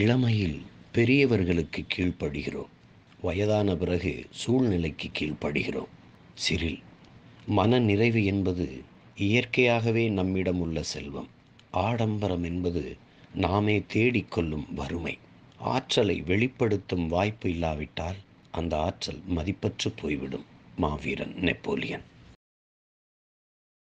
இளமையில் பெரியவர்களுக்கு கீழ்ப்படுகிறோம் வயதான பிறகு சூழ்நிலைக்கு கீழ்ப்படுகிறோம் சிறில் மன நிறைவு என்பது இயற்கையாகவே நம்மிடம் உள்ள செல்வம் ஆடம்பரம் என்பது நாமே தேடிக்கொள்ளும் வறுமை ஆற்றலை வெளிப்படுத்தும் வாய்ப்பு இல்லாவிட்டால் அந்த ஆற்றல் மதிப்பற்று போய்விடும் மாவீரன் நெப்போலியன்